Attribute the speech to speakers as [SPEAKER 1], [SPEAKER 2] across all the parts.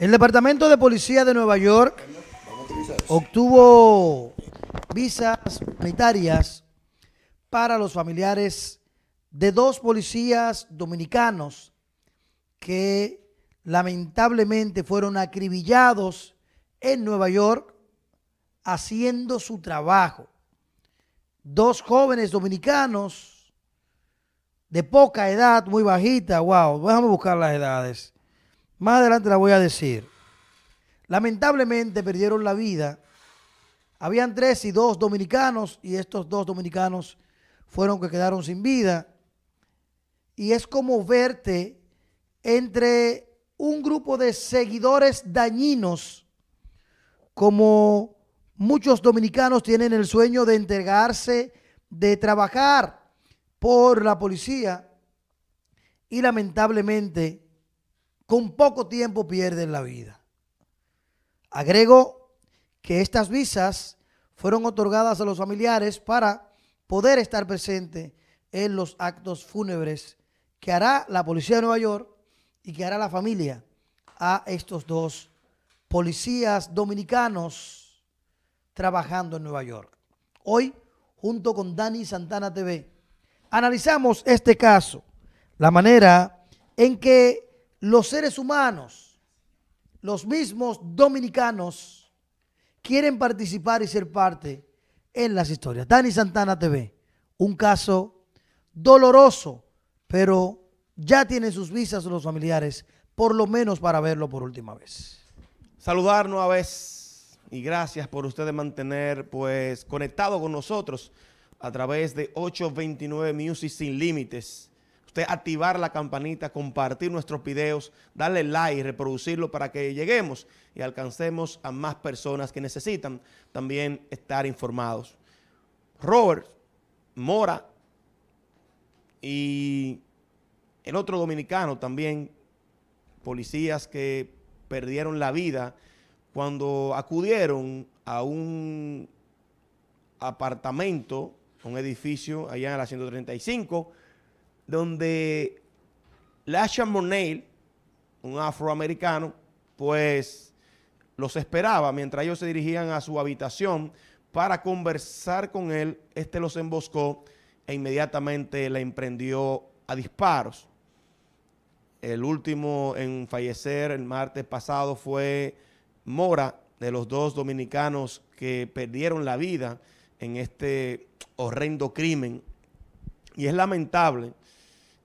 [SPEAKER 1] El Departamento de Policía de Nueva York obtuvo visas humanitarias para los familiares de dos policías dominicanos que lamentablemente fueron acribillados en Nueva York haciendo su trabajo. Dos jóvenes dominicanos de poca edad, muy bajita, wow, déjame buscar las edades más adelante la voy a decir. Lamentablemente perdieron la vida. Habían tres y dos dominicanos y estos dos dominicanos fueron que quedaron sin vida. Y es como verte entre un grupo de seguidores dañinos, como muchos dominicanos tienen el sueño de entregarse, de trabajar por la policía. Y lamentablemente con poco tiempo pierden la vida. Agrego que estas visas fueron otorgadas a los familiares para poder estar presente en los actos fúnebres que hará la policía de Nueva York y que hará la familia a estos dos policías dominicanos trabajando en Nueva York. Hoy, junto con Dani Santana TV, analizamos este caso, la manera en que los seres humanos, los mismos dominicanos, quieren participar y ser parte en las historias. Dani Santana TV, un caso doloroso, pero ya tienen sus visas los familiares, por lo menos para verlo por última vez.
[SPEAKER 2] Saludar nuevamente vez y gracias por ustedes mantener pues conectado con nosotros a través de 829 Music Sin Límites usted activar la campanita, compartir nuestros videos, darle like, reproducirlo para que lleguemos y alcancemos a más personas que necesitan también estar informados. Robert Mora y el otro dominicano también, policías que perdieron la vida cuando acudieron a un apartamento, un edificio allá en la 135, donde Lasha Monail, un afroamericano, pues los esperaba mientras ellos se dirigían a su habitación para conversar con él. Este los emboscó e inmediatamente la emprendió a disparos. El último en fallecer el martes pasado fue Mora, de los dos dominicanos que perdieron la vida en este horrendo crimen. Y es lamentable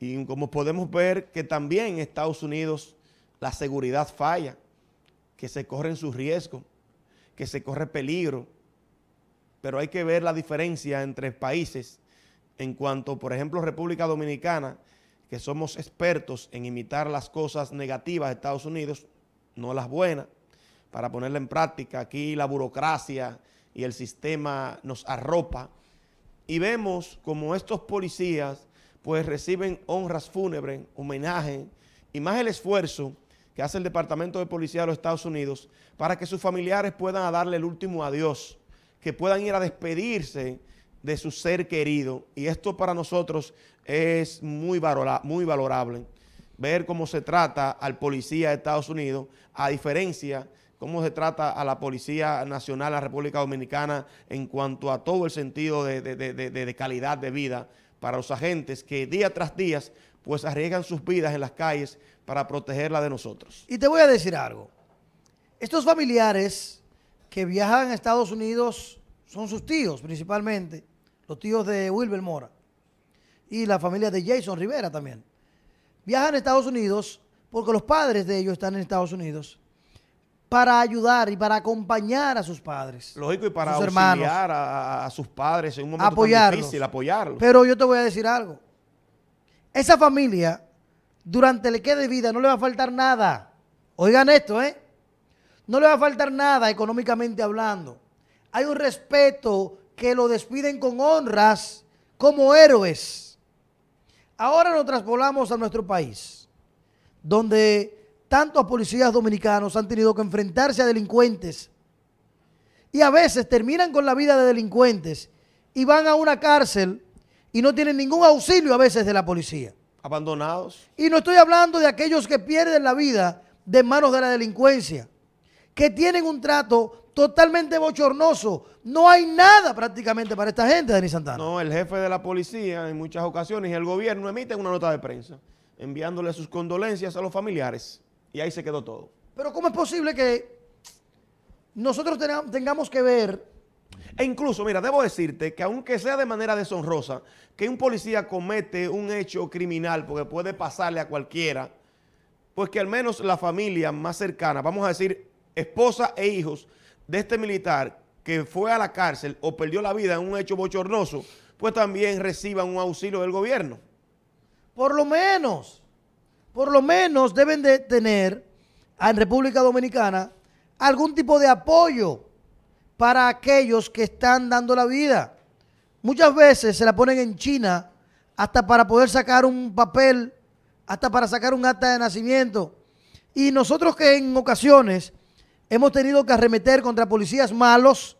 [SPEAKER 2] y como podemos ver que también en Estados Unidos la seguridad falla, que se corren sus riesgos, que se corre peligro. Pero hay que ver la diferencia entre países en cuanto, por ejemplo, República Dominicana, que somos expertos en imitar las cosas negativas de Estados Unidos, no las buenas, para ponerla en práctica. Aquí la burocracia y el sistema nos arropa. Y vemos como estos policías pues reciben honras fúnebres, homenaje y más el esfuerzo que hace el Departamento de Policía de los Estados Unidos para que sus familiares puedan darle el último adiós, que puedan ir a despedirse de su ser querido. Y esto para nosotros es muy, valorable, ver cómo se trata al policía de Estados Unidos, a diferencia cómo se trata a la Policía Nacional, de la República Dominicana, en cuanto a todo el sentido de calidad de vida, para los agentes que día tras día pues arriesgan sus vidas en las calles para protegerla de nosotros.
[SPEAKER 1] Y te voy a decir algo. Estos familiares que viajan a Estados Unidos son sus tíos principalmente, los tíos de Wilber Mora y la familia de Jason Rivera también. Viajan a Estados Unidos porque los padres de ellos están en Estados Unidos para ayudar y para acompañar a sus
[SPEAKER 2] padres. Lógico, y para auxiliar a, sus padres en un momento difícil, apoyarlos. Pero
[SPEAKER 1] yo te voy a decir algo. Esa familia, durante el que de vida, no le va a faltar nada. Oigan esto, ¿eh? No le va a faltar nada económicamente hablando. Hay un respeto que lo despiden con honras como héroes. Ahora nos trasvolamos a nuestro país, donde tantos policías dominicanos han tenido que enfrentarse a delincuentes y a veces terminan con la vida de delincuentes y van a una cárcel y no tienen ningún auxilio a veces de la policía.
[SPEAKER 2] Abandonados.
[SPEAKER 1] Y no estoy hablando de aquellos que pierden la vida de manos de la delincuencia, que tienen un trato totalmente bochornoso. No hay nada prácticamente para esta gente, Denis Santana.
[SPEAKER 2] No, el jefe de la policía en muchas ocasiones y el gobierno emiten una nota de prensa enviándole sus condolencias a los familiares. Y ahí se quedó todo. Pero ¿cómo es posible que nosotros tengamos que ver... E incluso, mira, debo decirte que aunque sea de manera deshonrosa, que un policía comete un hecho criminal, porque puede pasarle a cualquiera, pues que al menos la familia más cercana, vamos a decir, esposa e hijos de este militar que fue a la cárcel o perdió la vida en un hecho bochornoso, pues también reciban un auxilio del gobierno.
[SPEAKER 1] Por lo menos por lo menos deben de tener ah, en República Dominicana algún tipo de apoyo para aquellos que están dando la vida. Muchas veces se la ponen en China hasta para poder sacar un papel, hasta para sacar un acta de nacimiento. Y nosotros que en ocasiones hemos tenido que arremeter contra policías malos,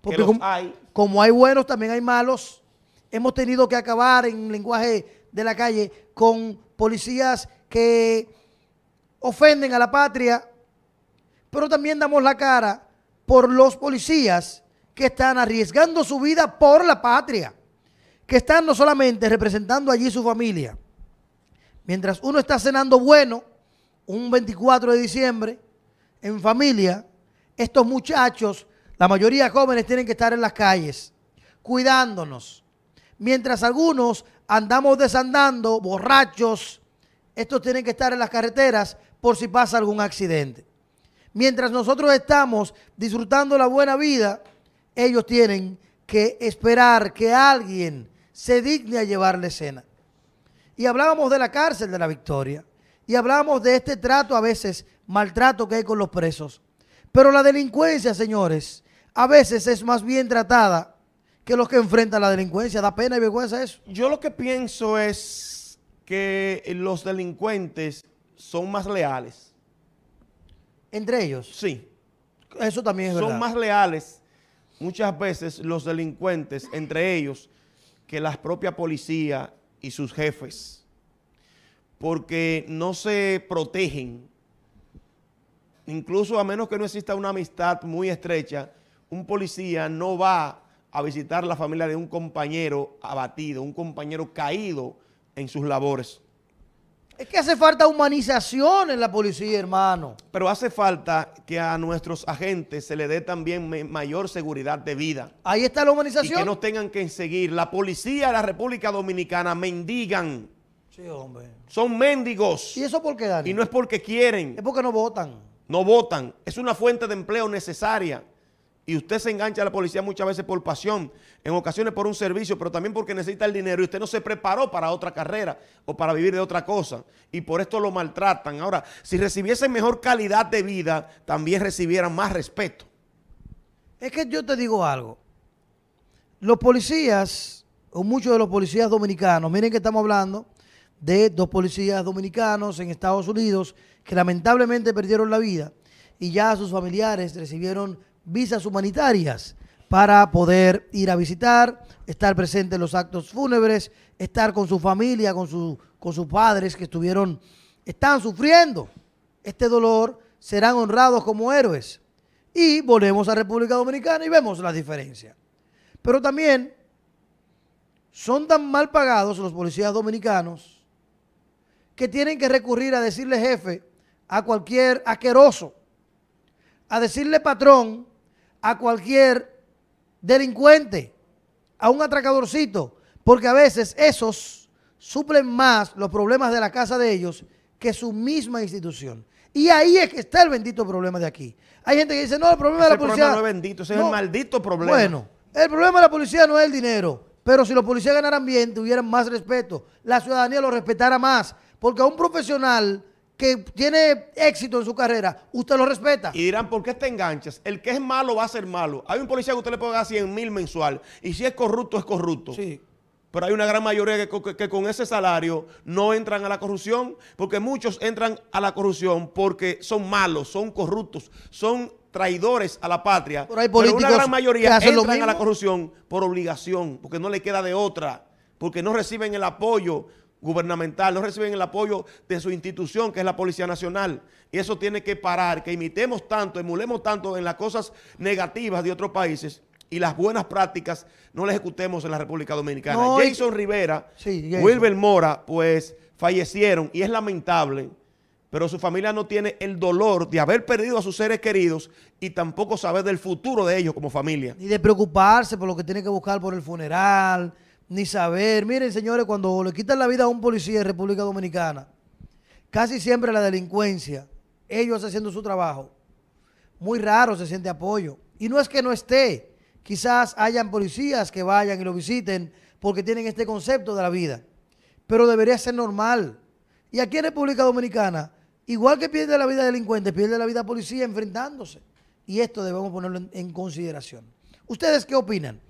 [SPEAKER 1] porque como hay. como hay buenos, también hay malos, hemos tenido que acabar en lenguaje de la calle con policías que ofenden a la patria, pero también damos la cara por los policías que están arriesgando su vida por la patria, que están no solamente representando allí su familia, mientras uno está cenando bueno, un 24 de diciembre, en familia, estos muchachos, la mayoría jóvenes, tienen que estar en las calles, cuidándonos, mientras algunos andamos desandando, borrachos, estos tienen que estar en las carreteras por si pasa algún accidente. Mientras nosotros estamos disfrutando la buena vida, ellos tienen que esperar que alguien se digne a llevarle cena. Y hablábamos de la cárcel de la victoria. Y hablábamos de este trato a veces, maltrato que hay con los presos. Pero la delincuencia, señores, a veces es más bien tratada
[SPEAKER 2] que los que enfrentan la delincuencia. Da pena y vergüenza eso. Yo lo que pienso es que los delincuentes son más leales. ¿Entre ellos? Sí. Eso también es son verdad. Son más leales muchas veces los delincuentes, entre ellos, que la propia policía y sus jefes. Porque no se protegen. Incluso a menos que no exista una amistad muy estrecha, un policía no va a visitar la familia de un compañero abatido, un compañero caído en sus labores.
[SPEAKER 1] Es que hace falta humanización en la policía, hermano.
[SPEAKER 2] Pero hace falta que a nuestros agentes se le dé también mayor seguridad de vida. Ahí está la humanización. Y que no tengan que seguir. La policía de la República Dominicana mendigan. Sí, hombre. Son mendigos. ¿Y eso por Y no es porque quieren. Es porque no votan. No votan. Es una fuente de empleo necesaria. Y usted se engancha a la policía muchas veces por pasión, en ocasiones por un servicio, pero también porque necesita el dinero y usted no se preparó para otra carrera o para vivir de otra cosa. Y por esto lo maltratan. Ahora, si recibiesen mejor calidad de vida, también recibieran más respeto. Es que yo te digo algo.
[SPEAKER 1] Los policías, o muchos de los policías dominicanos, miren que estamos hablando de dos policías dominicanos en Estados Unidos que lamentablemente perdieron la vida y ya sus familiares recibieron visas humanitarias para poder ir a visitar, estar presente en los actos fúnebres, estar con su familia, con, con sus padres que estuvieron, están sufriendo este dolor, serán honrados como héroes. Y volvemos a República Dominicana y vemos la diferencia. Pero también son tan mal pagados los policías dominicanos que tienen que recurrir a decirle jefe a cualquier aqueroso, a decirle patrón a cualquier delincuente, a un atracadorcito, porque a veces esos suplen más los problemas de la casa de ellos que su misma institución. Y ahí es que está el bendito problema de aquí. Hay gente que dice, no, el problema de la policía... Problema no es bendito, es el maldito
[SPEAKER 2] problema. Bueno,
[SPEAKER 1] el problema de la policía no es el dinero, pero si los policías ganaran bien, tuvieran más respeto, la ciudadanía lo respetara más, porque a un profesional que tiene éxito en su carrera, usted
[SPEAKER 2] lo respeta. Y dirán, ¿por qué te enganchas? El que es malo va a ser malo. Hay un policía que usted le puede pagar 100 mil mensual. Y si es corrupto, es corrupto. Sí. Pero hay una gran mayoría que, con ese salario no entran a la corrupción, porque muchos entran a la corrupción porque son malos, son corruptos, son traidores a la patria. Pero, hay políticos una gran mayoría que entran a la corrupción por obligación, porque no le queda de otra, porque no reciben el apoyo gubernamental, no reciben el apoyo de su institución, que es la Policía Nacional. Y eso tiene que parar, que imitemos tanto, emulemos tanto en las cosas negativas de otros países y las buenas prácticas no las ejecutemos en la República Dominicana. Jason Rivera, Wilber Mora, pues fallecieron y es lamentable, pero su familia no tiene el dolor de haber perdido a sus seres queridos y tampoco saber del futuro de ellos como familia. Y de preocuparse
[SPEAKER 1] por lo que tiene que buscar por el funeral ni saber. Miren, señores, cuando le quitan la vida a un policía de República Dominicana, casi siempre la delincuencia, ellos haciendo su trabajo, muy raro se siente apoyo. Y no es que no esté, quizás hayan policías que vayan y lo visiten porque tienen este concepto de la vida, pero debería ser normal. Y aquí en República Dominicana, igual que pierde la vida delincuente, pierde la vida policía enfrentándose. Y esto debemos ponerlo en consideración. ¿Ustedes qué opinan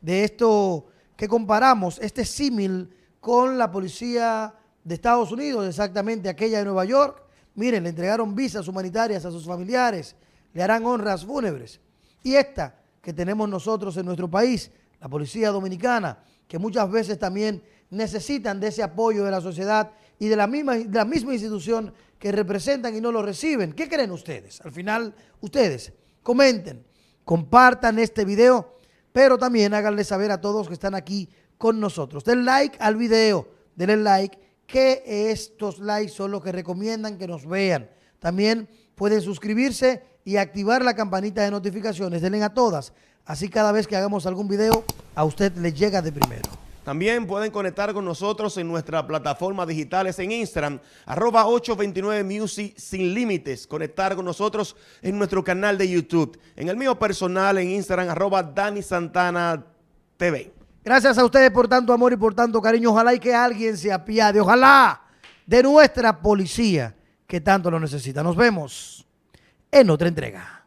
[SPEAKER 1] de esto? que comparamos este símil con la policía de Estados Unidos, exactamente aquella de Nueva York. Miren, le entregaron visas humanitarias a sus familiares, le harán honras fúnebres. Y esta que tenemos nosotros en nuestro país, la policía dominicana, que muchas veces también necesitan de ese apoyo de la sociedad y de la misma, la misma institución que representan y no lo reciben. ¿Qué creen ustedes? Al final, ustedes comenten, compartan este video pero también háganle saber a todos que están aquí con nosotros. Den like al video, denle like, que estos likes son los que recomiendan que nos vean. También pueden suscribirse y activar la campanita de notificaciones. Denle a todas. Así cada vez que hagamos algún video, a usted le llega de primero.
[SPEAKER 2] También pueden conectar con nosotros en nuestras plataformas digitales en Instagram, arroba 829 Music Sin Límites. Conectar con nosotros en nuestro canal de YouTube. En el mío personal en Instagram, arroba Dani Santana TV.
[SPEAKER 1] Gracias a ustedes por tanto amor y por tanto cariño. Ojalá y que alguien se apiade. Ojalá de nuestra policía que tanto lo necesita. Nos vemos en otra entrega.